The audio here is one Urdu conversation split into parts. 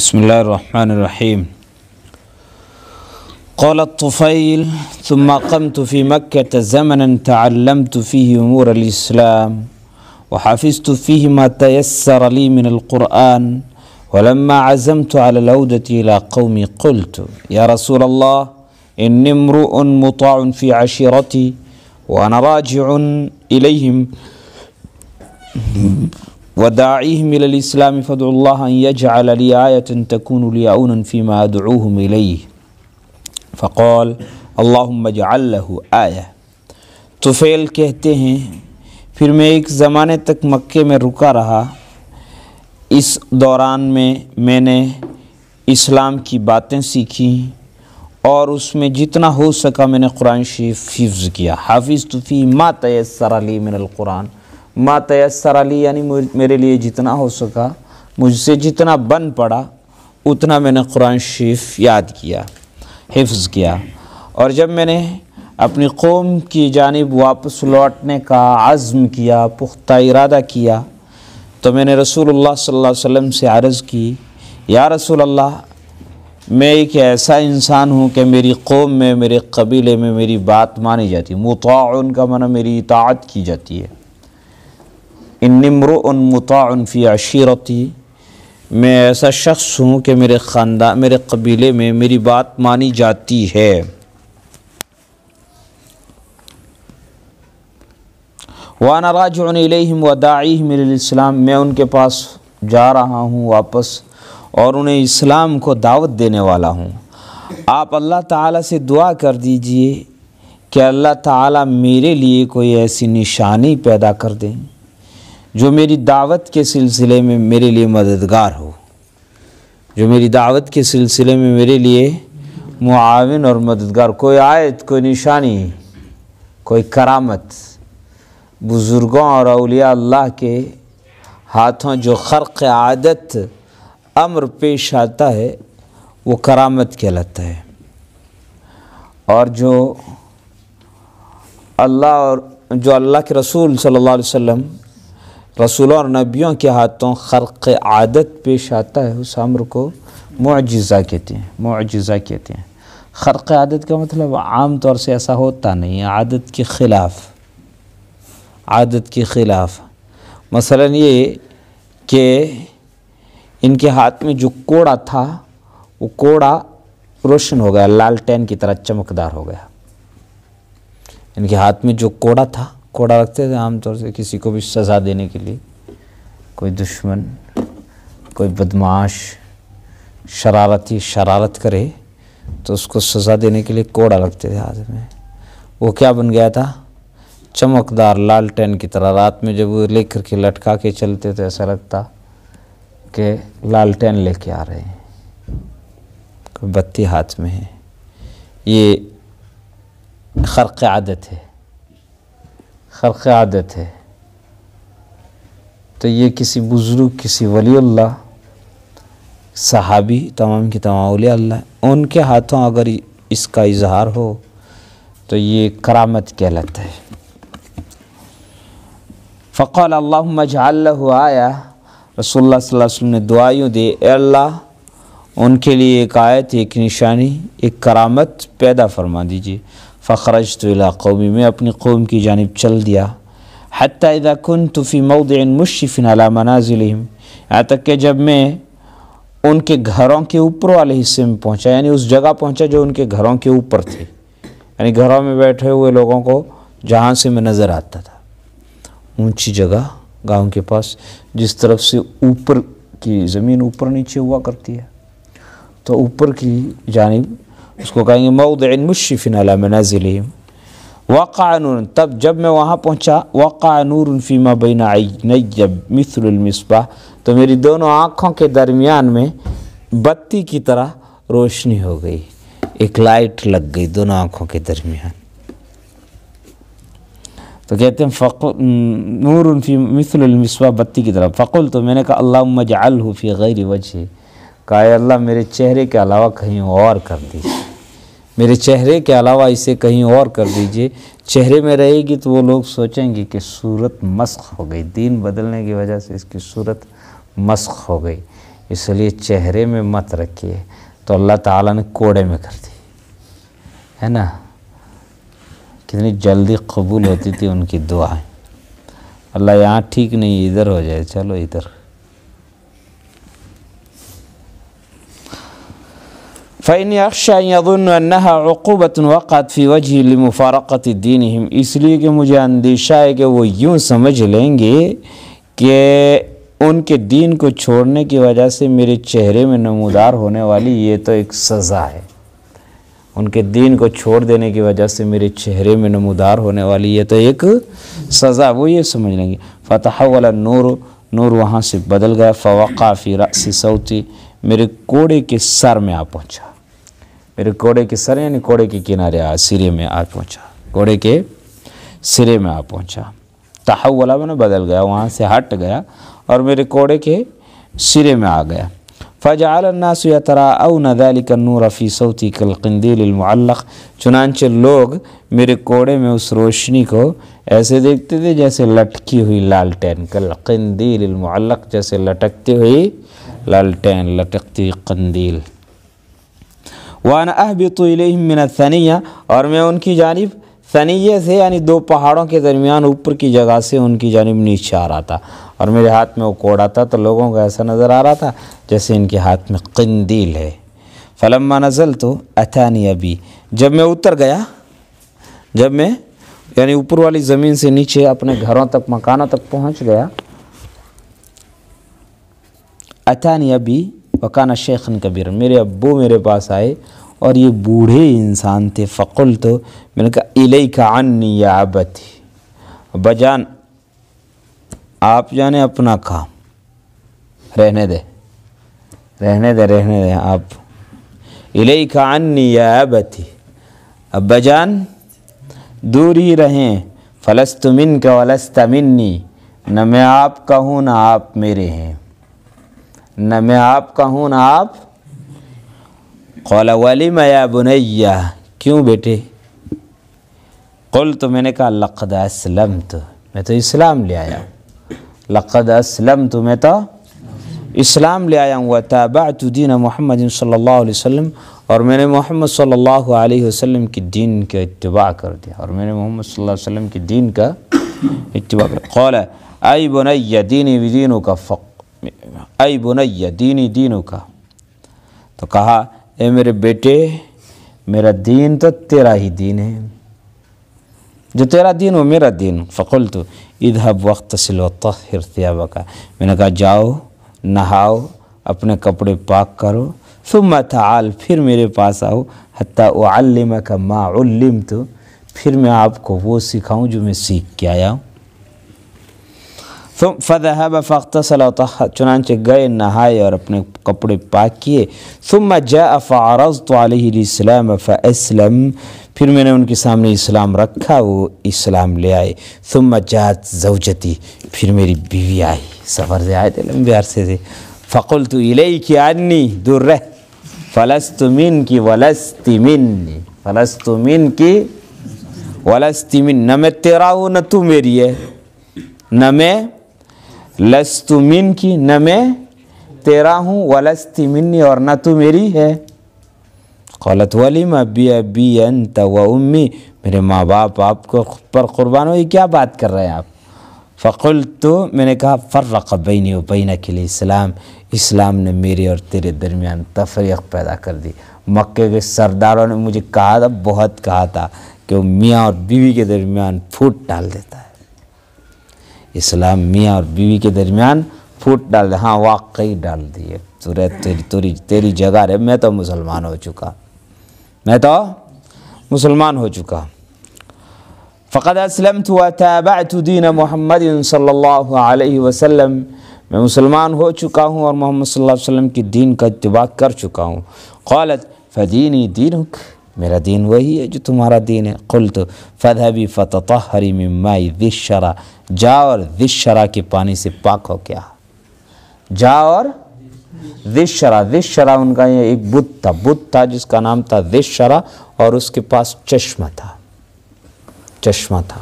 بسم الله الرحمن الرحيم قال الطفيل ثم قمت في مكة زمنا تعلمت فيه أمور الإسلام وحفظت فيه ما تيسر لي من القرآن ولما عزمت على العودة إلى قومي قلت يا رسول الله إني امرؤ مطاع في عشيرتي وأنا راجع إليهم الله يجعل لي تكون لي عونا فيما أدعوهم إليه فقال اللهم اجعل له آية توفیل کہتے ہیں پھر میں ایک زمانے تک مکے میں رکا رہا اس دوران میں میں نے اسلام کی باتیں سیکھیں اور اس میں جتنا ہو سکا میں نے قرآن شریف حفظ کیا حافظ تو فی ما تیسر علی من القرآن ما تیسر علی یعنی میرے لیے جتنا ہو سکا مجھ سے جتنا بن پڑا اتنا میں نے قرآن شریف یاد کیا حفظ کیا اور جب میں نے اپنی قوم کی جانب واپس لوٹنے کا عزم کیا پختہ ارادہ کیا تو میں نے رسول اللہ صلی اللہ علیہ وسلم سے عرض کی یا رسول اللہ میں ایک ایسا انسان ہوں کہ میری قوم میں میرے قبیلے میں میری بات مانی جاتی ہے مطاعن کا منع میری اطاعت کی جاتی ہے ان نمر عمطنفی فی عشیرتی میں ایسا شخص ہوں کہ میرے خاندان میرے قبیلے میں میری بات مانی جاتی ہے وانا و داعیہم الاسلام میں ان کے پاس جا رہا ہوں واپس اور انہیں اسلام کو دعوت دینے والا ہوں آپ اللہ تعالیٰ سے دعا کر دیجئے کہ اللہ تعالیٰ میرے لیے کوئی ایسی نشانی پیدا کر دیں جو میری دعوت کے سلسلے میں میرے لیے مددگار ہو جو میری دعوت کے سلسلے میں میرے لیے معاون اور مددگار کوئی آیت کوئی نشانی کوئی کرامت بزرگوں اور اولیاء اللہ کے ہاتھوں جو خرق عادت امر پیش آتا ہے وہ کرامت کہلاتا ہے اور جو اللہ اور جو اللہ کے رسول صلی اللہ علیہ وسلم رسولوں اور نبیوں کے ہاتھوں خرق عادت پیش آتا ہے اس امر کو معجزہ کہتے ہیں معجزہ کہتے ہیں خرق عادت کا مطلب عام طور سے ایسا ہوتا نہیں ہے عادت کے خلاف عادت کے خلاف مثلا یہ کہ ان کے ہاتھ میں جو کوڑا تھا وہ کوڑا روشن ہو گیا لالٹین کی طرح چمکدار ہو گیا ان کے ہاتھ میں جو کوڑا تھا کوڑا رکھتے تھے عام طور سے کسی کو بھی سزا دینے کے لیے کوئی دشمن کوئی بدماش شرارتی شرارت کرے تو اس کو سزا دینے کے لیے کوڑا رکھتے تھے ہاتھ میں وہ کیا بن گیا تھا چمکدار لال ٹین کی طرح رات میں جب وہ لے کر کے لٹکا کے چلتے تو ایسا لگتا کہ لالٹین لے کے آ رہے ہیں کوئی بتی ہاتھ میں ہے یہ خرق عادت ہے عادت ہے تو یہ کسی بزرگ کسی ولی اللہ صحابی تمام کی تمام اولیاء اللہ ان کے ہاتھوں اگر اس کا اظہار ہو تو یہ کرامت کہلاتا ہے اللہم اجعل مجاللہ آیا رسول اللہ صلی اللہ علیہ وسلم نے دعائیوں دے اے اللہ ان کے لیے ایک آیت ایک نشانی ایک کرامت پیدا فرما دیجیے فخرج تو قومی میں میں اپنی قوم کی جانب چل دیا اذا کن توفی مودین مششفِ علام ناز یہاں تک کہ جب میں ان کے گھروں کے اوپر والے حصے میں پہنچا یعنی اس جگہ پہنچا جو ان کے گھروں کے اوپر تھے یعنی گھروں میں بیٹھے ہوئے لوگوں کو جہاں سے میں نظر آتا تھا اونچی جگہ گاؤں کے پاس جس طرف سے اوپر کی زمین اوپر نیچے ہوا کرتی ہے تو اوپر کی جانب اس کو کہیں گے موضع عن علی منازلہم وقع نور تب جب میں وہاں پہنچا وقع نور الفیمہ بین جب مثل المصباح تو میری دونوں آنکھوں کے درمیان میں بتی کی طرح روشنی ہو گئی ایک لائٹ لگ گئی دونوں آنکھوں کے درمیان تو کہتے ہیں فق نور فی مثل المصباح بتی کی طرح فقل تو میں نے کہا اللہ فی غیر وجہ کہا اے اللہ میرے چہرے کے علاوہ کہیں اور کر دی میرے چہرے کے علاوہ اسے کہیں اور کر دیجئے چہرے میں رہے گی تو وہ لوگ سوچیں گے کہ صورت مسخ ہو گئی دین بدلنے کی وجہ سے اس کی صورت مسخ ہو گئی اس لیے چہرے میں مت رکھئے تو اللہ تعالیٰ نے کوڑے میں کر دی ہے نا کتنی جلدی قبول ہوتی تھی ان کی دعائیں اللہ یہاں ٹھیک نہیں ادھر ہو جائے چلو ادھر أنها اقشاء وقعت في وجه مفارقت دین اس لیے کہ مجھے اندیشہ ہے کہ وہ یوں سمجھ لیں گے کہ ان کے دین کو چھوڑنے کی وجہ سے میرے چہرے میں نمودار ہونے والی یہ تو ایک سزا ہے ان کے دین کو چھوڑ دینے کی وجہ سے میرے چہرے میں نمودار ہونے والی یہ تو ایک سزا وہ یہ سمجھ لیں گے فتح والا نور نور وہاں سے بدل گیا فَوَقَعَ فی رَأْسِ سَوْتِ میرے کوڑے کے سر میں آ پہنچا میرے کوڑے کے سرے یعنی کوڑے کے کنارے آ سرے میں آ پہنچا کوڑے کے سرے میں آ پہنچا تحولا میں نے بدل گیا وہاں سے ہٹ گیا اور میرے کوڑے کے سرے میں آ گیا فج الناس سیات را او ندا علی قنو رفیع کلقندیل چنانچہ لوگ میرے کوڑے میں اس روشنی کو ایسے دیکھتے تھے جیسے لٹکی ہوئی لالٹین کالقندیل المعلق جیسے لٹکتے ہوئی لالٹین لٹکتی قندیل وانا اہبط الیہم من الثنیہ اور میں ان کی جانب ثنیہ سے یعنی دو پہاڑوں کے درمیان اوپر کی جگہ سے ان کی جانب نیچے آ رہا تھا اور میرے ہاتھ میں وہ کوڑا تھا تو لوگوں کا ایسا نظر آ رہا تھا جیسے ان کے ہاتھ میں قندیل ہے فلما نزل تو اتانی نیبی جب میں اتر گیا جب میں یعنی اوپر والی زمین سے نیچے اپنے گھروں تک مکانوں تک پہنچ گیا اتانی ابی پکانا شیخن کبیر میرے ابو میرے پاس آئے اور یہ بوڑھے انسان تھے فقل تو میں نے کہا الہ کا ان یا ابتھی ابا جان آپ جانے اپنا کام رہنے دے رہنے دے رہنے دے آپ الہی کا ان یا ابتھی ابا جان دور ہی رہیں من کا نہ میں آپ کہوں نہ آپ میرے ہیں نہ میں آپ کا ہوں نہ آپ قول والی یا بنیا کیوں بیٹے قل تو میں نے کہا لقد اسلم تو میں تو اسلام لے آیا لقد اسلم تو میں تو اسلام لے آیا ہوں دین محمد صلی اللہ علیہ وسلم اور میں نے محمد صلی اللہ علیہ وسلم کی دین کا اتباع کر دیا اور میں نے محمد صلی اللہ علیہ وسلم کی دین کا اتباع کر دیا قول بنیا دینی و دینوں کا فق ای بنیا دینی دینوں کا تو کہا اے میرے بیٹے میرا دین تو تیرا ہی دین ہے جو تیرا دین وہ میرا دین فقول تو ادھب وقت صلی الرطاب کا میں نے کہا جاؤ نہاؤ اپنے کپڑے پاک کرو ثم تعال پھر میرے پاس آؤ حتیٰ اعلمک علم کا علم تو پھر میں آپ کو وہ سکھاؤں جو میں سیکھ کے آیا ہوں ثم فذهب فاغتسل وطهر چنانچہ گئے نہائے اور اپنے کپڑے پاک ثم جاء فعرضت علیہ الاسلام فاسلم پھر میں نے ان کے سامنے اسلام رکھا وہ اسلام لے آئے ثم جاءت زوجتی پھر میری بیوی آئی سفر سے آئے تھے لمبے عرصے سے فقلت الیک عنی دور فلست منك ولست منی فلست منك ولست من نہ میں تیرا ہوں نہ تو میری ہے نہ میں لست من کی نہ میں تیرا ہوں ولست منی اور نہ تو میری ہے قالت ولیم ابی ابی انت و امی میرے ماں باپ آپ کو پر قربان ہوئی کیا بات کر رہے ہیں آپ فقل تو میں نے کہا فرق بینی و بین لیے اسلام اسلام نے میرے اور تیرے درمیان تفریق پیدا کر دی مکے کے سرداروں نے مجھے کہا تھا بہت کہا تھا کہ وہ میاں اور بیوی کے درمیان پھوٹ ڈال دیتا ہے اسلام میاں اور بیوی کے درمیان پھوٹ ڈال دیا ہاں واقعی ڈال دیے توری تیری جگہ رہے میں تو مسلمان ہو چکا میں تو مسلمان ہو چکا فقط اسلم تھوا دین محمد صلی اللہ علیہ وسلم میں مسلمان ہو چکا ہوں اور محمد صلی اللہ علیہ وسلم کی دین کا اتباع کر چکا ہوں قالت فدینی دینک میرا دین وہی ہے جو تمہارا دین ہے قلت فتح فَتَطَحْرِ فتح حریم جا اور ذِشَّرَ کے پانی سے پاک ہو کیا جا اور ذِشَّرَ ذِشَّرَ ان کا یہ ایک بت تھا بت تھا جس کا نام تھا ذِشَّرَ اور اس کے پاس چشمہ تھا چشمہ تھا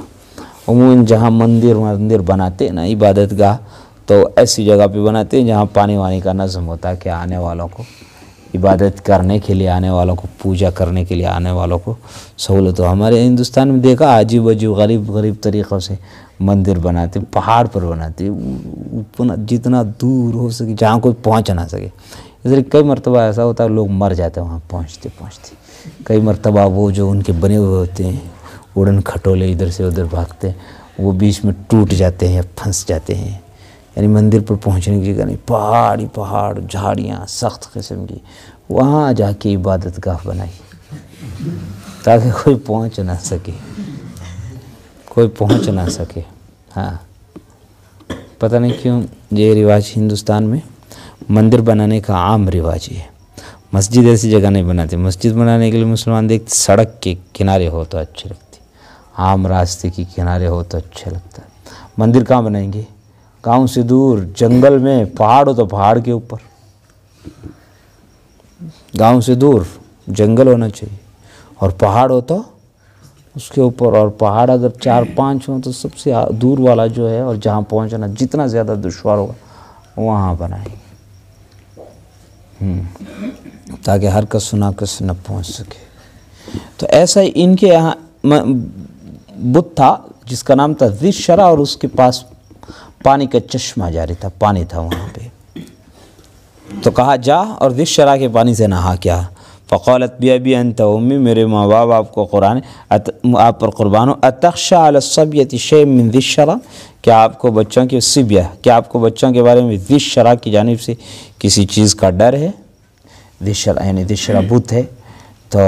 عموماً جہاں مندر مندر بناتے نا عبادت گاہ تو ایسی جگہ پہ بناتے ہیں جہاں پانی وانی کا نظم ہوتا ہے کہ آنے والوں کو عبادت کرنے کے لیے آنے والوں کو پوجا کرنے کے لیے آنے والوں کو سہولت ہو ہمارے ہندوستان میں دیکھا عجیب عجیب غریب غریب طریقوں سے مندر بناتے پہاڑ پر بناتے جتنا دور ہو سکے جہاں کوئی پہنچ نہ سکے اس لیے کئی مرتبہ ایسا ہوتا ہے لوگ مر جاتے ہیں وہاں پہنچتے پہنچتے کئی مرتبہ وہ جو ان کے بنے ہوئے ہوتے ہیں اڑن کھٹولے ادھر سے ادھر بھاگتے ہیں وہ بیچ میں ٹوٹ جاتے ہیں یا پھنس جاتے ہیں یعنی مندر پر پہنچنے کی جگہ نہیں پہاڑی پہاڑ جھاڑیاں سخت قسم کی وہاں جا کے عبادت گاہ بنائی تاکہ کوئی پہنچ نہ سکے کوئی پہنچ نہ سکے ہاں پتہ نہیں کیوں یہ رواج ہندوستان میں مندر بنانے کا عام رواج ہے مسجد ایسی جگہ نہیں بناتے مسجد بنانے کے لیے مسلمان دیکھتے سڑک کے کنارے ہو تو اچھے لگتے عام راستے کے کنارے ہو تو اچھا لگتا ہے مندر کہاں بنائیں گے گاؤں سے دور جنگل میں پہاڑ ہو تو پہاڑ کے اوپر گاؤں سے دور جنگل ہونا چاہیے اور پہاڑ ہو تو اس کے اوپر اور پہاڑ اگر چار پانچ ہوں تو سب سے دور والا جو ہے اور جہاں پہنچنا جتنا زیادہ دشوار ہوگا وہاں بنائیں تاکہ ہر کس سنا کس نہ پہنچ سکے تو ایسا ہی ان کے یہاں بت تھا جس کا نام تھا وی اور اس کے پاس پانی کا چشمہ جاری تھا پانی تھا وہاں پہ تو کہا جا اور دش شرح کے پانی سے نہا کیا فقولت بیابی انت میرے ماں باپ آپ کو قرآن آپ پر قربان ہو اتخشا اطخشاسبت من دش شرح کیا آپ کو بچوں کی صبیہ کیا آپ کو بچوں کے بارے میں دش شرح کی جانب سے کسی چیز کا ڈر ہے و شرح دش شرح بت ہے تو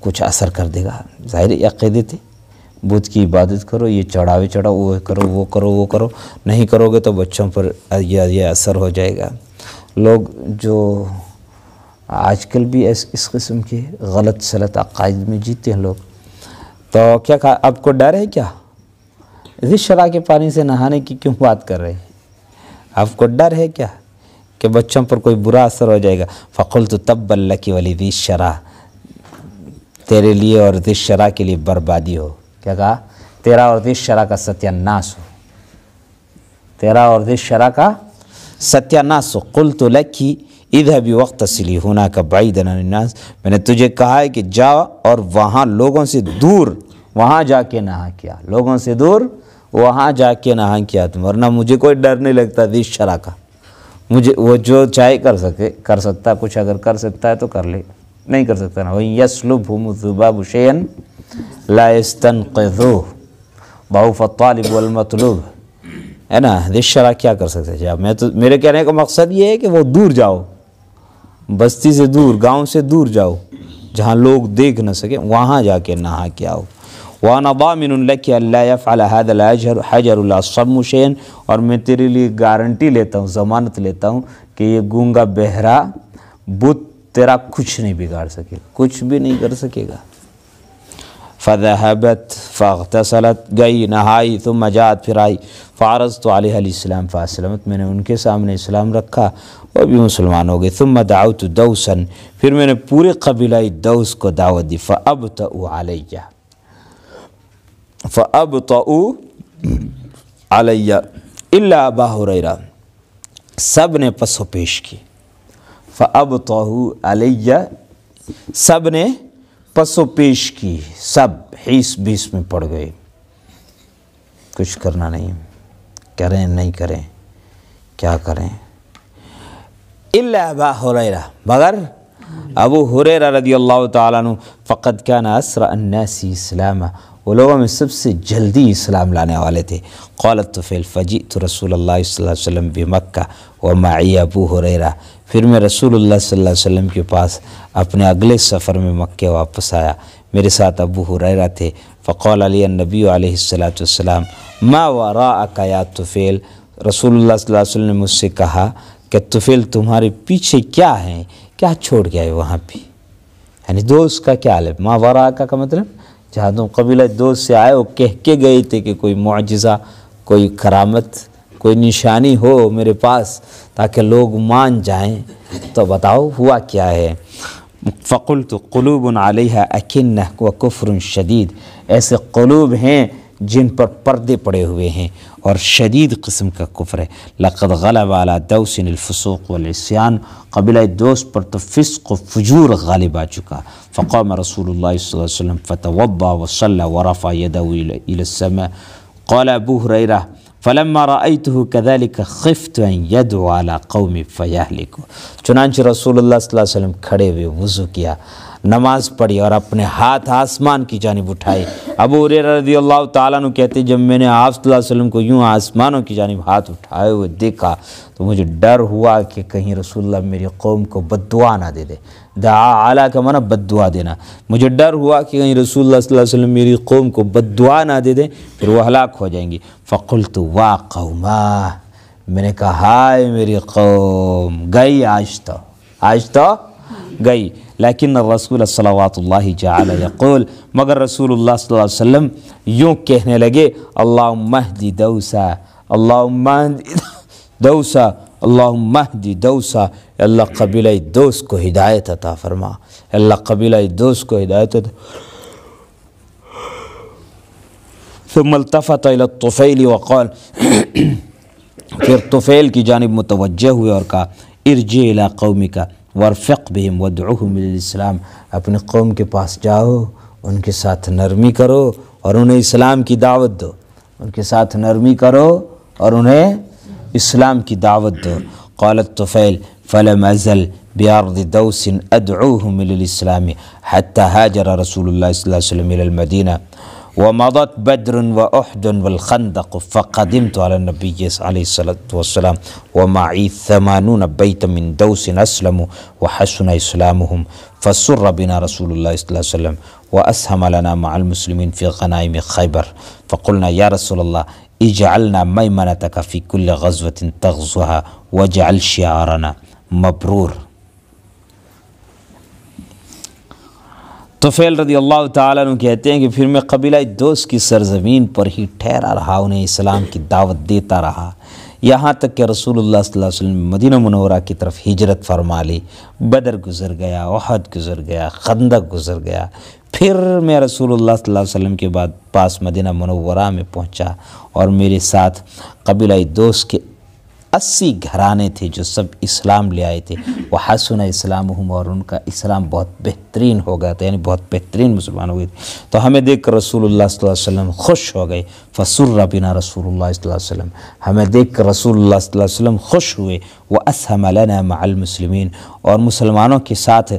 کچھ اثر کر دے گا ظاہر تھے بدھ کی عبادت کرو یہ چڑھاوے چڑھاؤ وہ کرو وہ کرو وہ کرو نہیں کرو گے تو بچوں پر یہ اثر ہو جائے گا لوگ جو آج کل بھی اس قسم کے غلط سلط عقائد میں جیتے ہیں لوگ تو کیا آپ کو ڈر ہے کیا اسی شرح کے پانی سے نہانے کی کیوں بات کر رہے ہیں آپ کو ڈر ہے کیا کہ بچوں پر کوئی برا اثر ہو جائے گا فقل تو تب اللہ کی ولی ویس شرح تیرے لیے اور زی شرح کے لیے بربادی ہو کیا کہا تیرہ اور دس شرح کا ستیہ ناس ہو تیرہ اور دس شرح کا ستیہ ناس ہو کل تو لکھی ادھر بھی وقت تسلی ہونا کا بھائی الناس میں نے تجھے کہا ہے کہ جا اور وہاں لوگوں سے دور وہاں جا کے نہا کیا لوگوں سے دور وہاں جا کے نہا کیا تم ورنہ مجھے کوئی ڈر نہیں لگتا دیش شرح کا مجھے وہ جو چاہے کر سکے کر سکتا کچھ اگر کر سکتا ہے تو کر لے نہیں کر سکتا نا وہی یسلبہ حسین لا باہو ضعف الطالب والمطلوب ہے نا حدیث شرح کیا کر سکتے جا جی میں تو میرے کہنے کا مقصد یہ ہے کہ وہ دور جاؤ بستی سے دور گاؤں سے دور جاؤ جہاں لوگ دیکھ نہ سکیں وہاں جا کے نہا کیا آؤ وہ نبام اللہ کے اللہ فلاحد حضر اللہ حسین اور میں تیرے لیے گارنٹی لیتا ہوں ضمانت لیتا ہوں کہ یہ گونگا بہرا بت تیرا کچھ نہیں بگاڑ سکے گا کچھ بھی نہیں کر سکے گا فض حبت فخت صلط گئی نہائی تم آجات پھر آئی فارض تو علیہ السلام فاسلمت میں نے ان کے سامنے اسلام رکھا وہ بھی مسلمان ہو گئے تم مداوت دوسن پھر میں نے پورے قبیلہ دوس کو دعوت دی فب تو علیہ ف تو علیہ اللہ ابا رام سب نے پسو پیش کی فعب تو علیہ سب نے پس و پیش کی سب حیس بیس میں پڑ گئے کچھ کرنا نہیں کریں نہیں کریں کیا کریں اللہ ابا حریرہ مگر ابو حریرہ رضی اللہ تعالیٰ عنہ فقد كان اسرع الناس اسلاما وہ لوگوں میں سب سے جلدی اسلام لانے والے تھے قول طفیل فجیت تو رسول علیہ وسلم بھی مکہ اور ماٮٔی ابو حریرہ پھر میں رسول اللہ صلی اللہ علیہ وسلم کے پاس اپنے اگلے سفر میں مکہ واپس آیا میرے ساتھ ابو حریرہ تھے فقول علی النبی علیہ السلام ما وراءک یا طفیل رسول اللہ صلی اللہ علیہ وسلم نے مجھ سے کہا کہ تفیل تمہارے پیچھے کیا ہیں کیا چھوڑ گیا ہے وہاں پہ یعنی دوست کا کیا عالم ما وراءک کا مطلب جہاں تم قبیلہ دوست سے آئے وہ کہہ کے گئے تھے کہ کوئی معجزہ کوئی کرامت کوئی نشانی ہو میرے پاس تاکہ لوگ مان جائیں تو بتاؤ ہوا کیا ہے فقل تو قلوب علیہ اکیل و کفر شدید ایسے قلوب ہیں جن پر پردے پڑے ہوئے ہیں اور شدید قسم کا کفر ہے لقد غلب علی دوسین الفسوق وسیان قبیلہ دوس پر تو فسق و فجور غالب آ چکا فقام رسول اللہ صلی اللہ علیہ وسلم فتوضا وصلى ورفع يده الى السماء قال ابو هريره فلما رأيته كذلك خفت ان يدعو على فیاحل فيهلكوا چنانچہ رسول اللہ صلی اللہ علیہ وسلم کھڑے ہوئے وضو کیا نماز پڑھی اور اپنے ہاتھ آسمان کی جانب اٹھائی ابو عریر رضی اللہ تعالیٰ نے کہتے جب میں نے آپ صلی اللہ علیہ وسلم کو یوں آسمانوں کی جانب ہاتھ اٹھائے ہوئے دیکھا تو مجھے ڈر ہوا کہ کہیں رسول اللہ میری قوم کو بدعا نہ دے دے دعا اعلیٰ کا منع بد دعا دینا مجھے ڈر ہوا کہ کہیں رسول اللہ صلی اللہ علیہ وسلم میری قوم کو بدعا نہ دے دیں پھر وہ ہلاک ہو جائیں گی فقل تو قوما میں نے کہا ہائے میری قوم گئی آج تو آج تو گئی لیکن رسول وات اللہ جعل یقول مگر رسول اللہ صلی اللہ علیہ وسلم یوں کہنے لگے اللہ اللہ اللہ اللہ کو ہدایت عطا فرما اللہ قبیلہ دوست کو ہدایت عطا ثم التفت الی الطفیل وقال پھر طفیل کی جانب متوجہ ہوئے اور کہا ارجع الی قومی کا ورفق بہم ودعوہم السلام اپنے قوم کے پاس جاؤ ان کے ساتھ نرمی کرو اور انہیں اسلام کی دعوت دو ان کے ساتھ نرمی کرو اور انہیں اسلام کی دعوت دو قالت طفیل فلم ازل دوس ادعوہم ادعمِسلامی حتی حاجر رسول اللہ صلی اللہ علیہ وسلم الی المدینہ ومضت بدر وأحد والخندق فقدمت على النبي عليه الصلاة والسلام ومعي ثمانون بيتا من دوس أسلموا وحسن إسلامهم فسر بنا رسول الله صلى الله عليه وسلم وأسهم لنا مع المسلمين في غنائم خيبر فقلنا يا رسول الله اجعلنا ميمنتك في كل غزوة تغزوها واجعل شعارنا مبرور تو رضی اللہ تعالیٰ کہتے ہیں کہ پھر میں قبیلہ دوست کی سرزمین پر ہی ٹھہرا رہا انہیں اسلام کی دعوت دیتا رہا یہاں تک کہ رسول اللہ صلی اللہ علیہ وسلم مدینہ منورہ کی طرف ہجرت فرما لی بدر گزر گیا وحد گزر گیا خندق گزر گیا پھر میں رسول اللہ صلی اللہ علیہ وسلم کے بعد پاس مدینہ منورہ میں پہنچا اور میرے ساتھ قبیلہ دوست کے اسی گھرانے تھے جو سب اسلام لے آئے تھے وہ حسن اسلام اور ان کا اسلام بہت بہترین ہو گیا تھا یعنی بہت بہترین مسلمان ہو گئے تھے تو ہمیں دیکھ کر رسول اللہ صلی اللہ علیہ وسلم خوش ہو گئے فسر الربینہ رسول اللہ صلی اللہ علیہ وسلم ہمیں دیکھ کر رسول اللہ صلی اللہ علیہ وسلم خوش ہوئے وہ السّم مع المسلمین اور مسلمانوں کے ساتھ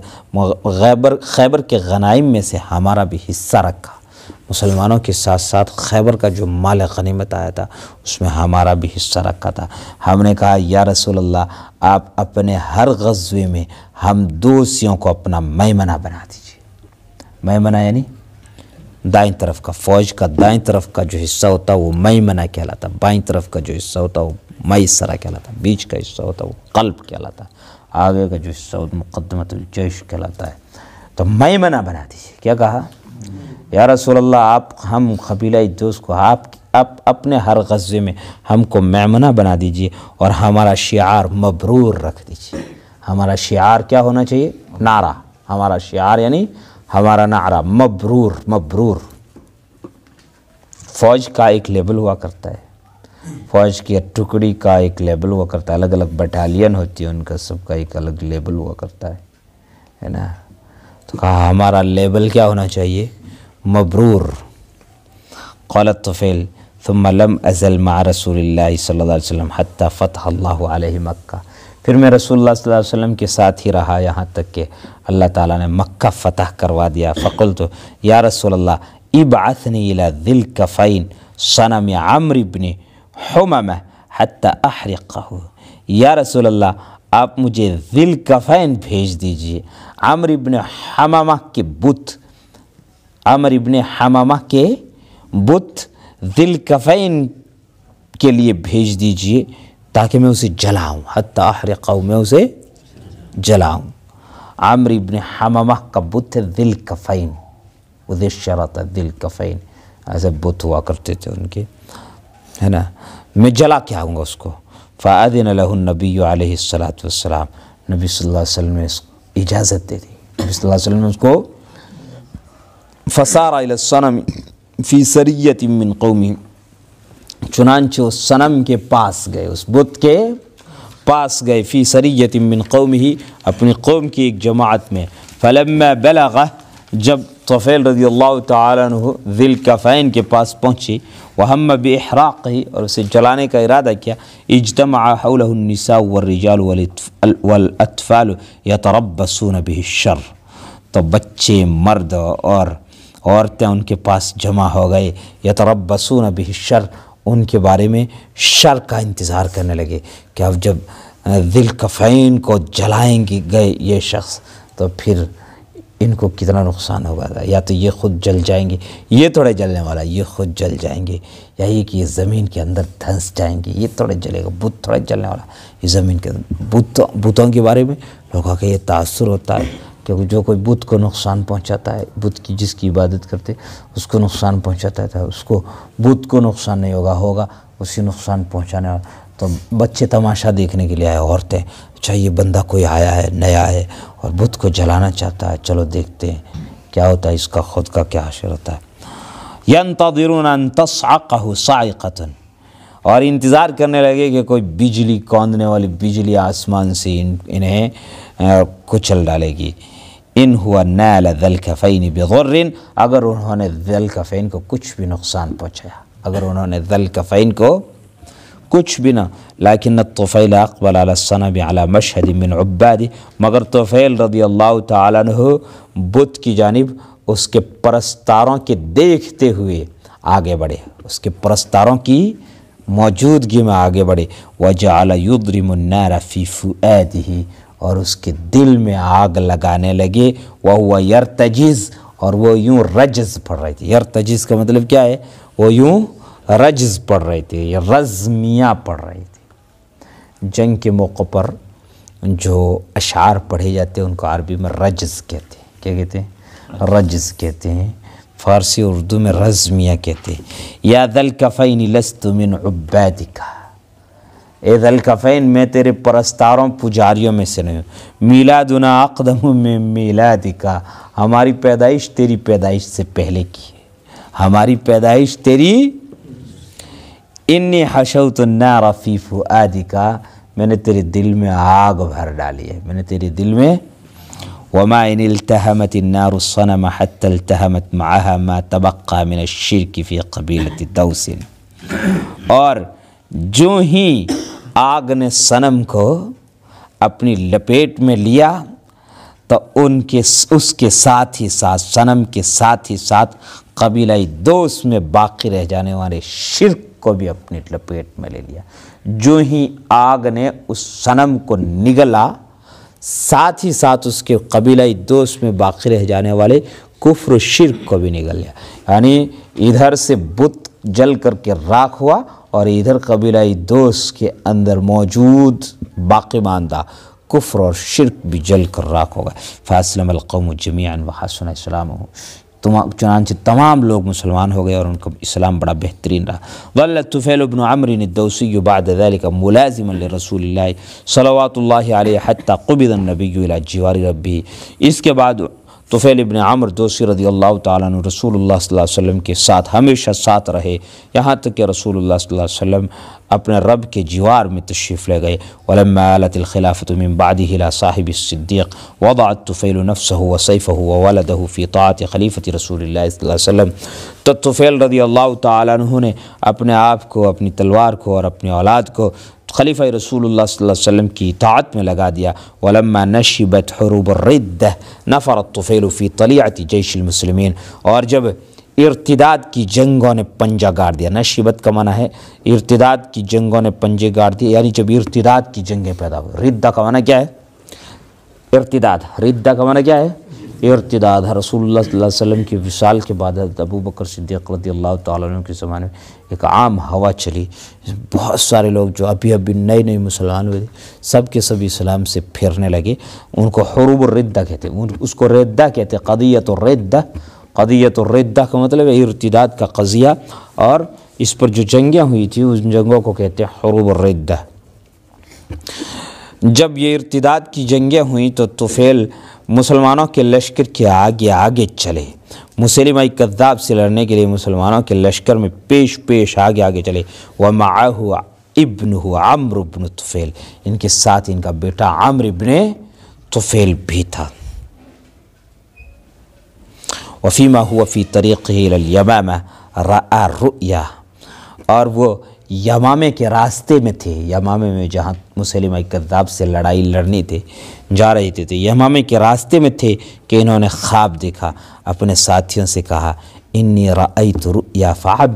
خیبر کے غنائم میں سے ہمارا بھی حصہ رکھا مسلمانوں کے ساتھ ساتھ خیبر کا جو مال غنیمت آیا تھا اس میں ہمارا بھی حصہ رکھا تھا ہم نے کہا یا رسول اللہ آپ اپنے ہر غزوے میں ہم دوسیوں کو اپنا میمنہ بنا دیجئے میمنہ یعنی دائیں طرف کا فوج کا دائیں طرف کا جو حصہ ہوتا ہے وہ میمنہ کہلاتا بائیں طرف کا جو حصہ ہوتا ہے وہ میسرہ کہلاتا بیچ کا حصہ ہوتا ہے وہ قلب کہلاتا آگے کا جو حصہ مقدمت الجیش کہلاتا ہے تو میمنہ بنا دیجئے کیا کہا یا رسول اللہ آپ ہم قبیلہ دوست کو آپ آپ اپنے ہر غزے میں ہم کو میمنا بنا دیجئے اور ہمارا شعار مبرور رکھ دیجئے ہمارا شعار کیا ہونا چاہیے نعرہ ہمارا شعار یعنی ہمارا نعرہ مبرور مبرور فوج کا ایک لیبل ہوا کرتا ہے فوج کی ٹکڑی کا ایک لیبل ہوا کرتا ہے الگ الگ بٹالین ہوتی ہے ان کا سب کا ایک الگ لیبل ہوا کرتا ہے ہے نا تو کہا ہمارا لیبل کیا ہونا چاہیے مبرور قال الطفیل ثم لم ازل مع رسول اللہ صلی اللہ علیہ وسلم حتی فتح اللہ علیہ مکہ پھر میں رسول اللہ صلی اللہ علیہ وسلم کے ساتھ ہی رہا یہاں تک کہ اللہ تعالیٰ نے مکہ فتح کروا دیا فقل تو رسول اللہ ابعثنی الى ذل کفین صنم عمر عامربن ہمم حتی احرقہ رسول اللہ آپ مجھے ذل کفین بھیج دیجئے عمر بن حممہ کے بت عمر ابن حمامہ کے بت دل کفین کے لیے بھیج دیجئے تاکہ میں اسے جلاؤں حتی قو میں اسے جلاؤں عمر ابن حمامہ کا بت دل کفین چلاتا شرط دل کفین ایسے بت ہوا کرتے تھے ان کے ہے نا میں جلا کیا ہوں گا اس کو فعدن علیہ النبی علیہ السلاۃ والسلام نبی صلی اللہ علیہ وسلم نے اجازت دے دی نبی صلی اللہ علیہ وسلم نے اس کو فسار السنم فی سریت من قومی چنانچہ سنم کے پاس گئے اس بت کے پاس گئے فی سریت من قوم ہی اپنی قوم کی ایک جماعت میں فلم بلغ جب طفیل رضی اللہ تعالیٰ عنہ ذل کفین کے پاس پہنچی وہم ہم احراق ہی اور اسے جلانے کا ارادہ کیا حولہ النساء والرجال والاطفال یتربسون به الشر تو بچے مرد اور عورتیں ان کے پاس جمع ہو گئے یا تو ربسونبی شر ان کے بارے میں شر کا انتظار کرنے لگے کہ اب جب کفین کو جلائیں گے گئے یہ شخص تو پھر ان کو کتنا نقصان ہوگا تھا یا تو یہ خود جل جائیں گے یہ تھوڑے جلنے والا یہ خود جل جائیں گے یا یہ کہ یہ زمین کے اندر دھنس جائیں گے یہ تھوڑے جلے گا بت تھوڑے جلنے والا یہ زمین کے بتوں کے بارے میں لوگوں کا یہ تاثر ہوتا ہے کہ جو کوئی بت کو نقصان پہنچاتا ہے بت کی جس کی عبادت کرتے اس کو نقصان پہنچاتا ہے اس کو بت کو نقصان نہیں ہوگا ہوگا اسی نقصان پہنچانے تو بچے تماشا دیکھنے کے لیے آئے عورتیں اچھا یہ بندہ کوئی آیا ہے نیا ہے اور بت کو جلانا چاہتا ہے چلو دیکھتے ہیں کیا ہوتا ہے اس کا خود کا کیا حشر ہوتا ہے ينتظرون ان تصعقه قتن اور انتظار کرنے لگے کہ کوئی بجلی کوندنے والی بجلی آسمان سے انہیں کچل ڈالے گی ان ہوا کفین بغر اگر انہوں نے ذلقفین کو کچھ بھی نقصان پہنچایا اگر انہوں نے ذلقفین کو کچھ بھی نہ لیکن الطفیل اقبل علی اکبر علی مشہد من عبادی مگر طفیل رضی اللہ تعالیٰ بت کی جانب اس کے پرستاروں کے دیکھتے ہوئے آگے بڑھے اس کے پرستاروں کی موجودگی میں آگے بڑھے فی فؤادہ اور اس کے دل میں آگ لگانے لگے وہ ہوا یرتجیز اور وہ یوں رجز پڑھ رہے تھے یرتجیز کا مطلب کیا ہے وہ یوں رجز پڑھ رہے تھے یا رزمیہ پڑھ رہے تھے جنگ کے موقع پر جو اشعار پڑھے جاتے ہیں ان کو عربی میں رجز کہتے ہیں کیا کہتے ہیں رجز کہتے ہیں فارسی اردو میں رزمیہ کہتے ہیں یا کفین لست من عبادکہ اے ذلکفین میں تیرے پرستاروں پجاریوں میں سن ہوں میلادنا اقدم میں میلا کا ہماری پیدائش تیری پیدائش سے پہلے کی ہے ہماری پیدائش تیری انی حشوت النار فی فؤادی کا میں نے تیرے دل میں آگ بھر ڈالی ہے میں نے تیرے دل میں وما ان النار الصنم نارسن محت التحمت ما تبقى من شرکی فی قبیلتی دوسین اور جو ہی آگ نے صنم کو اپنی لپیٹ میں لیا تو ان کے اس کے ساتھ ہی ساتھ صنم کے ساتھ ہی ساتھ قبیلہ دوست میں باقی رہ جانے والے شرک کو بھی اپنی لپیٹ میں لے لیا جو ہی آگ نے اس صنم کو نگلا ساتھ ہی ساتھ اس کے قبیلہ دوست میں باقی رہ جانے والے کفر و شرک کو بھی نگل لیا یعنی ادھر سے بت جل کر کے راکھ ہوا اور ادھر قبیلہ دوست کے اندر موجود باقی ماندہ کفر اور شرک بھی جل کر راک ہو گئے القوم القومجمیان و حسن السلام ہو تمام چنانچہ تمام لوگ مسلمان ہو گئے اور ان کا اسلام بڑا بہترین رہا ولۃ تفیل ابن عامرینِ دوسی وباد کا ملازم اللہ صلوات اللہ حتی قبض النبی الی جوار ربی اس کے بعد تفیل ابن عمر دوسری رضی اللہ تعالیٰ رسول اللہ صلی اللہ علیہ وسلم کے ساتھ ہمیشہ ساتھ رہے یہاں تک کہ رسول اللہ صلی اللہ علیہ وسلم اپنے رب کے جوار میں تشریف لے گئے الخلافت ہلا صاحبِ صدیق صاحب الصدیق النفص ہو و صیف ہو فی طاعت خلیفت رسول اللہ علیہ وسلم تو تفیل رضی اللہ تعالیٰ عنہ نے اپنے آپ کو اپنی تلوار کو اور اپنی اولاد کو خلیفہ رسول اللہ صلی اللہ علیہ وسلم کی اطاعت میں لگا دیا ولما نشبت حروب رد فی طلیعت جیش المسلمین اور جب ارتداد کی جنگوں نے پنجہ گاڑ دیا نشبت کا معنی ہے ارتداد کی جنگوں نے پنجے گاڑ دیا یعنی جب ارتداد کی جنگیں پیدا ہوئی ردہ کا معنی کیا ہے ارتداد ردہ کا معنی کیا ہے ارتداد ہے رسول اللہ صلی اللہ علیہ وسلم کی وصال کے بعد حضرت ابو بکر صدیق رضی اللہ تعالیٰ عنہ کے زمانے میں ایک عام ہوا چلی بہت سارے لوگ جو ابھی ابھی نئے نئے مسلمان ہوئے تھے سب کے سب اسلام سے پھیرنے لگے ان کو حروب الردہ کہتے ہیں اس کو ردہ کہتے ہیں قدیت الردہ قدیت الردہ کا مطلب ہے ارتداد کا قضیہ اور اس پر جو جنگیں ہوئی تھیں ان جنگوں کو کہتے ہیں حروب الردہ جب یہ ارتداد کی جنگیں ہوئیں تو طفیل مسلمانوں کے لشکر کے آگے آگے چلے مسلم کذاب سے لڑنے کے لیے مسلمانوں کے لشکر میں پیش پیش آگے آگے چلے وما ہوا ابن ہوا عمر ابن طفیل ان کے ساتھ ان کا بیٹا عمر ابن تفیل بھی تھا فی طریق طریقہ یاما رؤیا اور وہ یمامے کے راستے میں تھے یمامے میں جہاں مسلمہ کذاب سے لڑائی لڑنی تھی جا رہے تھے تو یہ کے راستے میں تھے کہ انہوں نے خواب دیکھا اپنے ساتھیوں سے کہا انی رأیت رؤیا یا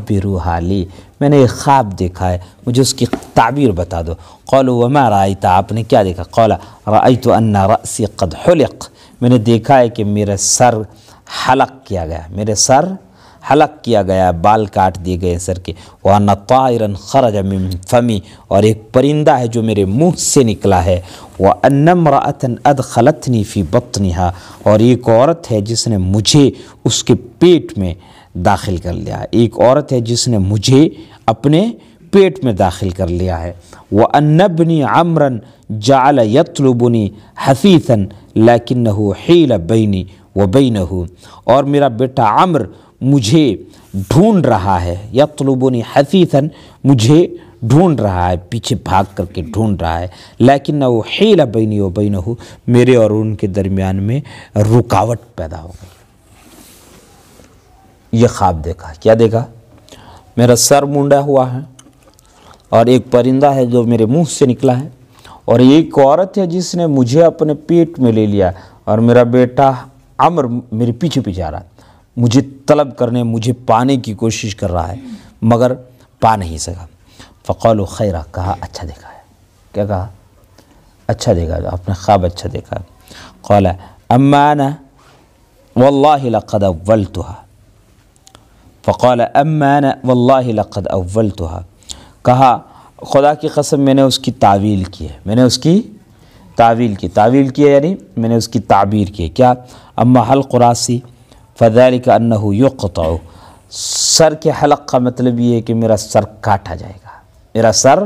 حالی میں نے خواب دیکھا ہے مجھے اس کی تعبیر بتا دو کالو وما رأیت آپ نے کیا دیکھا قولا رأیت ان رأسی قد حلق میں نے دیکھا ہے کہ میرا سر حلق کیا گیا میرے سر حلق کیا گیا ہے بال کاٹ دیے گئے سر کے وہ نقراً خرج فمی اور ایک پرندہ ہے جو میرے منہ سے نکلا ہے وہ انمرعت عدخلطنی فی بتنیہ اور ایک عورت ہے جس نے مجھے اس کے پیٹ میں داخل کر لیا ہے ایک عورت ہے جس نے مجھے اپنے پیٹ میں داخل کر لیا ہے وہ انبنی عمر جال یتلوبنی حفیظن لکنََََََََََ ہیل بینی وہ اور میرا بیٹا عمر مجھے ڈھونڈ رہا ہے یا طلوع مجھے ڈھونڈ رہا ہے پیچھے بھاگ کر کے ڈھونڈ رہا ہے لیکن نہ وہ ہیلا بینی و وہ ہو میرے اور ان کے درمیان میں رکاوٹ پیدا ہو گئی یہ خواب دیکھا کیا دیکھا میرا سر مونڈا ہوا ہے اور ایک پرندہ ہے جو میرے منہ سے نکلا ہے اور ایک عورت ہے جس نے مجھے اپنے پیٹ میں لے لیا اور میرا بیٹا امر میرے پیچھے پیچھا رہا تھا مجھے طلب کرنے مجھے پانے کی کوشش کر رہا ہے مگر پا نہیں سکا فقول و خیرہ کہا اچھا دیکھا ہے کیا کہا اچھا دیکھا ہے آپ نے خواب اچھا دیکھا قال اما انا واللہ لقد اولتها فقال اما انا واللہ لقد اولتها کہا خدا کی قسم میں نے اس کی تعویل کی ہے میں نے اس کی تعویل کی تعویل کی ہے یعنی میں نے اس کی تعبیر کی ہے کیا اما حلق راسی فضا اناح یو سر کے حلق کا مطلب یہ ہے کہ میرا سر کاٹا جائے گا میرا سر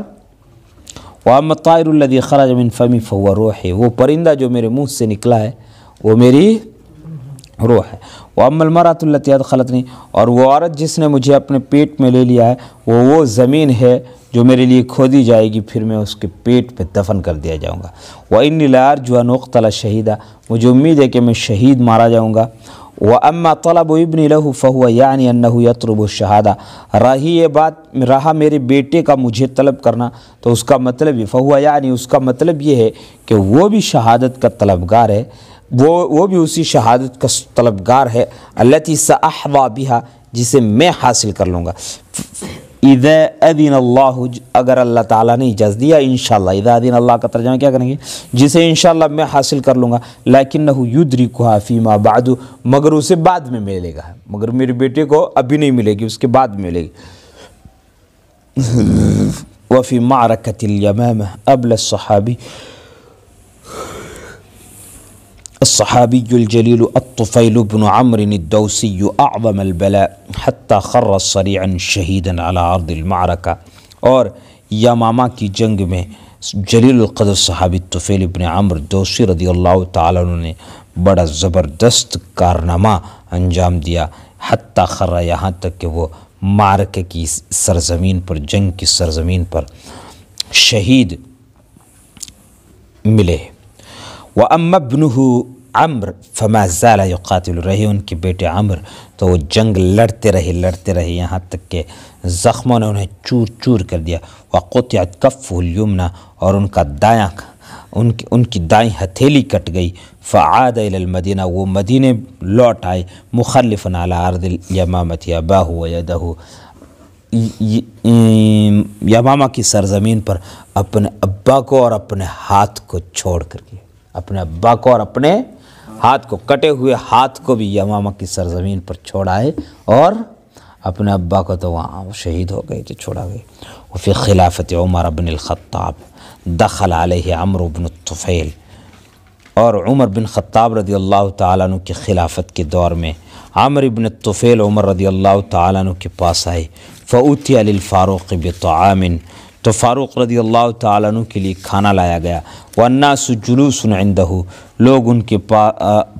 وہ قائر الدخلا جمفمی فو روح ہے وہ پرندہ جو میرے منہ سے نکلا ہے وہ میری روح ہے وام المرات اللہ خلط نہیں اور وہ عورت جس نے مجھے اپنے پیٹ میں لے لیا ہے وہ وہ زمین ہے جو میرے لیے کھودی جائے گی پھر میں اس کے پیٹ پہ دفن کر دیا جاؤں گا وہ ان لار جو انوقالا شہیدہ مجھے امید ہے کہ میں شہید مارا جاؤں گا و طلب ابن ابنِ الف یعنی اللہ ترب و رہی یہ بات رہا میرے بیٹے کا مجھے طلب کرنا تو اس کا مطلب یہ فہوَ یعنی اس کا مطلب یہ ہے کہ وہ بھی شہادت کا طلبگار ہے وہ وہ بھی اسی شہادت کا طلبگار ہے اللہ طی صاحب بہا جسے میں حاصل کر لوں گا اذا اذن اللہ اگر اللہ تعالیٰ نے اجازت دیا انشاءاللہ اذا اذن اللہ کا ترجمہ کیا کریں گے جسے انشاءاللہ میں حاصل کر لوں گا لیکن نہ فیما بعد مگر اسے بعد میں ملے گا مگر میرے بیٹے کو ابھی نہیں ملے گی اس کے بعد ملے گی وفی معرکت الیمامہ ابل الصحابی الصحابي بن عمرو الدوسي عمر البلاء حتى خر سری شهيدا على عرض المعركة اور یمامہ کی جنگ میں جلیل القدر صحابی طفیل ابن عمر دوسی رضی اللہ تعالیٰ عنہ نے بڑا زبردست کارنامہ انجام دیا حتی خرا یہاں تک کہ وہ مارک کی سرزمین پر جنگ کی سرزمین پر شہید ملے وہ امبنح امر فما قاتل رہے ان کے بیٹے عمر تو وہ جنگ لڑتے رہے لڑتے رہے یہاں تک کہ زخموں نے انہیں چور چور کر دیا وقت کف المنا اور ان کا دایاں ان کی ان کی دائیں ہتھیلی کٹ گئی فعاد المدینہ وہ مدینہ لوٹ آئے مخالف نعلا عرد یا باہو یا دہو یمامہ کی سرزمین پر اپنے ابا کو اور اپنے ہاتھ کو چھوڑ کر کے اپنے ابا کو اور اپنے ہاتھ کو کٹے ہوئے ہاتھ کو بھی یمامہ کی سرزمین پر چھوڑائے اور اپنے ابا کو تو وہاں شہید ہو گئے تو چھوڑا گئے وفی خلافت عمر بن الخطاب دخل علیہ عمر بن الطفیل اور عمر بن خطاب رضی اللہ تعالیٰ عنہ کی خلافت کے دور میں عمر ابن الطفیل عمر رضی اللہ تعالیٰ عنہ کے پاس آئے فعودی علی بطعام تو فاروق رضی اللہ تعالیٰ عنہ کے لیے کھانا لایا گیا ورنہ سُ جلوس لوگ ان کے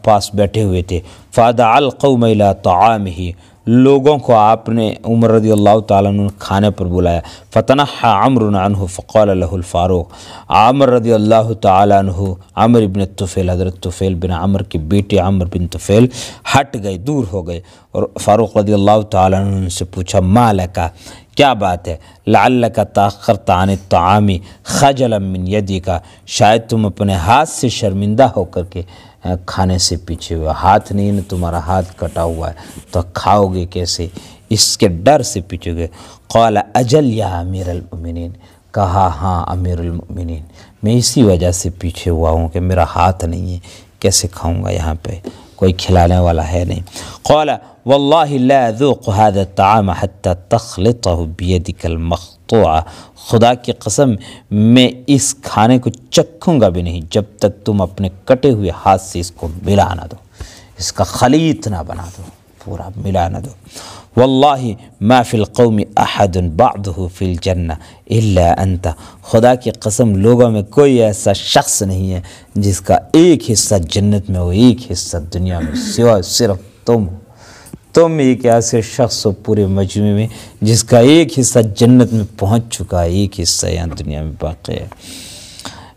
پاس بیٹھے ہوئے تھے فادہ القوم الی عام ہی لوگوں کو آپ نے عمر رضی اللہ تعالیٰ عنہ کھانے پر بلایا فتنح عمر عنہ فقال له الفاروق عامر رضی اللہ تعالیٰ عنہ عمر بن تفیل حضرت تفیل بن عمر کے بیٹے عمر بن تفیل ہٹ گئے دور ہو گئے اور فاروق رضی اللہ تعالیٰ عنہ سے پوچھا مالکہ کیا بات ہے لا کا تاخر تعان تعامی خجل من یدی کا شاید تم اپنے ہاتھ سے شرمندہ ہو کر کے کھانے سے پیچھے ہوئے ہاتھ نہیں تمہارا ہاتھ کٹا ہوا ہے تو کھاؤ گے کیسے اس کے ڈر سے پیچھے گئے قال اجل یا امیر العمنین کہا ہاں امیر المنین میں اسی وجہ سے پیچھے ہوا ہوں کہ میرا ہاتھ نہیں ہے کیسے کھاؤں گا یہاں پہ کوئی کھلانے والا ہے نہیں واللہ لا ذوق هذا الطعام حتى تخلطه بيدك المقطوعه خدا کی قسم میں اس کھانے کو چکھوں گا بھی نہیں جب تک تم اپنے کٹے ہوئے ہاتھ سے اس کو ملا نہ دو اس کا خلیط نہ بنا دو پورا ملا نہ دو واللہ ما فی القوم احد بعده فی الجنہ الا انت خدا کی قسم لوگوں میں کوئی ایسا شخص نہیں ہے جس کا ایک حصہ جنت میں ہو ایک حصہ دنیا میں سوا صرف تم تم ایک ایسے شخص ہو پورے مجموعے میں جس کا ایک حصہ جنت میں پہنچ چکا ہے ایک حصہ یہاں دنیا میں باقی ہے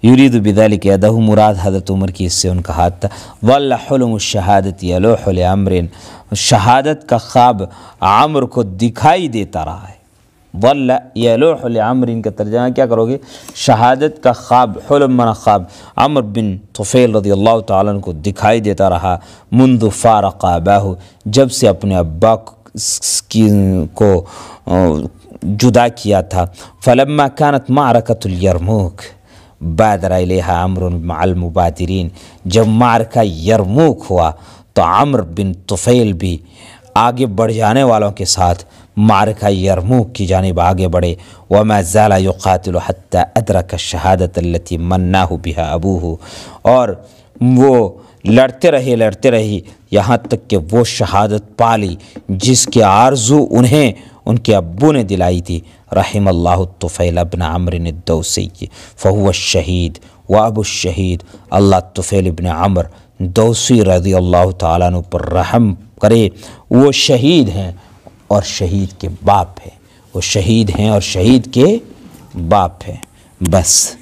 یورید بدال کے ادہ مراد حضرت عمر کی اس سے ان کا ہاتھ تھا ولہم الشہادت یلوح لعمر شہادت کا خواب عمر کو دکھائی دیتا رہا ہے ولہ یلو عامرین کا ترجمہ کیا کرو گے شہادت کا خواب حلم من خواب عمر بن طفیل رضی اللہ تعالیٰ کو دکھائی دیتا رہا منذ فارق قابو جب سے اپنے ابا کو جدا کیا تھا فلما کانت معرکت الیرموک بادر علیہ عمر مع المبادرین جب کا یرموک ہوا تو عمر بن طفیل بھی آگے بڑھ جانے والوں کے ساتھ معرکہ یرموک کی جانب آگے بڑھے وما زال یقاتل حتی ادرک شہادت اللہ منا ہو بہ اور وہ لڑتے رہے لڑتے رہی یہاں تک کہ وہ شہادت پالی جس کے آرزو انہیں ان کے ابو نے دلائی تھی رحم اللہ طفیل ابن عمر الدوسی فہو الشہید واب الشہید اللہ طفیل ابن عمر دوسی رضی اللہ تعالیٰ عنہ پر رحم کرے وہ شہید ہیں اور شہید کے باپ ہیں وہ شہید ہیں اور شہید کے باپ ہیں بس